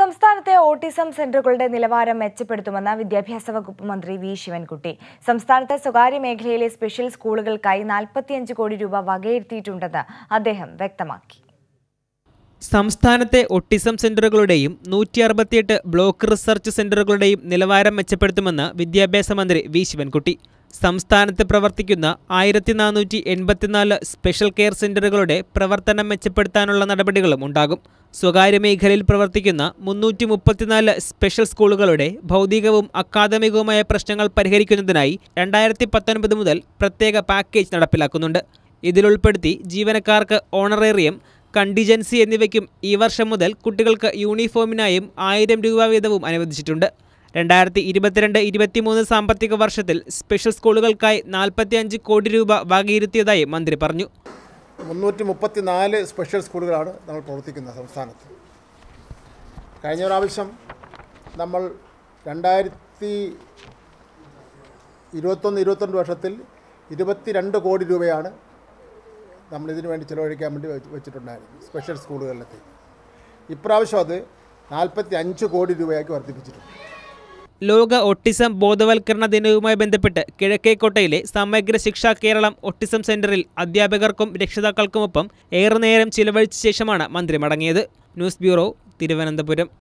സംസ്ഥാനത്തെ ഓട്ടിസം സെന്ററുകളുടെ നിലവാരം മെച്ചപ്പെടുത്തുമെന്ന് വിദ്യാഭ്യാസ വകുപ്പ് മന്ത്രി വി ശിവൻകുട്ടി സംസ്ഥാനത്തെ സ്വകാര്യ മേഖലയിലെ സ്പെഷ്യൽ സ്കൂളുകൾക്കായി നാൽപ്പത്തിയഞ്ച് കോടി രൂപ വകയിരുത്തിയിട്ടുണ്ടെന്ന് അദ്ദേഹം വ്യക്തമാക്കി സംസ്ഥാനത്തെ ഒട്ടിസം സെന്ററുകളുടെയും നൂറ്റി അറുപത്തിയെട്ട് ബ്ലോക്ക് റിസർച്ച് സെന്ററുകളുടെയും നിലവാരം മെച്ചപ്പെടുത്തുമെന്ന് വിദ്യാഭ്യാസ മന്ത്രി വി ശിവൻകുട്ടി സംസ്ഥാനത്ത് പ്രവർത്തിക്കുന്ന ആയിരത്തി നാനൂറ്റി എൺപത്തിനാല് സ്പെഷ്യൽ കെയർ സെൻ്ററുകളുടെ പ്രവർത്തനം മെച്ചപ്പെടുത്താനുള്ള നടപടികളും ഉണ്ടാകും സ്വകാര്യ മേഖലയിൽ പ്രവർത്തിക്കുന്ന മുന്നൂറ്റി മുപ്പത്തിനാല് സ്പെഷ്യൽ സ്കൂളുകളുടെ ഭൗതികവും അക്കാദമികവുമായ പ്രശ്നങ്ങൾ പരിഹരിക്കുന്നതിനായി രണ്ടായിരത്തി പത്തൊൻപത് മുതൽ പ്രത്യേക പാക്കേജ് നടപ്പിലാക്കുന്നുണ്ട് ഇതിലുൾപ്പെടുത്തി ജീവനക്കാർക്ക് ഓണറേറിയം കണ്ടിജൻസി എന്നിവയ്ക്കും ഈ വർഷം മുതൽ കുട്ടികൾക്ക് യൂണിഫോമിനായും ആയിരം രൂപ വീതവും അനുവദിച്ചിട്ടുണ്ട് രണ്ടായിരത്തി ഇരുപത്തിരണ്ട് ഇരുപത്തിമൂന്ന് സാമ്പത്തിക വർഷത്തിൽ സ്പെഷ്യൽ സ്കൂളുകൾക്കായി നാൽപ്പത്തിയഞ്ച് കോടി രൂപ വകയിരുത്തിയതായി മന്ത്രി പറഞ്ഞു മുന്നൂറ്റി മുപ്പത്തി നാല് സ്പെഷ്യൽ സ്കൂളുകളാണ് നമ്മൾ പ്രവർത്തിക്കുന്നത് സംസ്ഥാനത്ത് കഴിഞ്ഞ പ്രാവശ്യം നമ്മൾ രണ്ടായിരത്തി ഇരുപത്തൊന്ന് ഇരുപത്തിരണ്ട് വർഷത്തിൽ ഇരുപത്തിരണ്ട് കോടി രൂപയാണ് നമ്മൾ ഇതിനു വേണ്ടി ചിലവഴിക്കാൻ വേണ്ടി വെച്ചിട്ടുണ്ടായിരുന്നു സ്പെഷ്യൽ സ്കൂളുകളിലത്തെ ഇപ്രാവശ്യം അത് നാൽപ്പത്തി അഞ്ച് കോടി രൂപയാക്കി വർദ്ധിപ്പിച്ചിട്ടുണ്ട് ലോക ഒട്ടിസം ബോധവൽക്കരണ ദിനവുമായി ബന്ധപ്പെട്ട് കിഴക്കേക്കോട്ടയിലെ സമഗ്ര ശിക്ഷാ കേരളം ഒട്ടിസം സെന്ററിൽ അധ്യാപകർക്കും രക്ഷിതാക്കൾക്കുമൊപ്പം ഏറെ നേരം ചിലവഴിച്ച ശേഷമാണ് മന്ത്രി മടങ്ങിയത് ന്യൂസ് ബ്യൂറോ തിരുവനന്തപുരം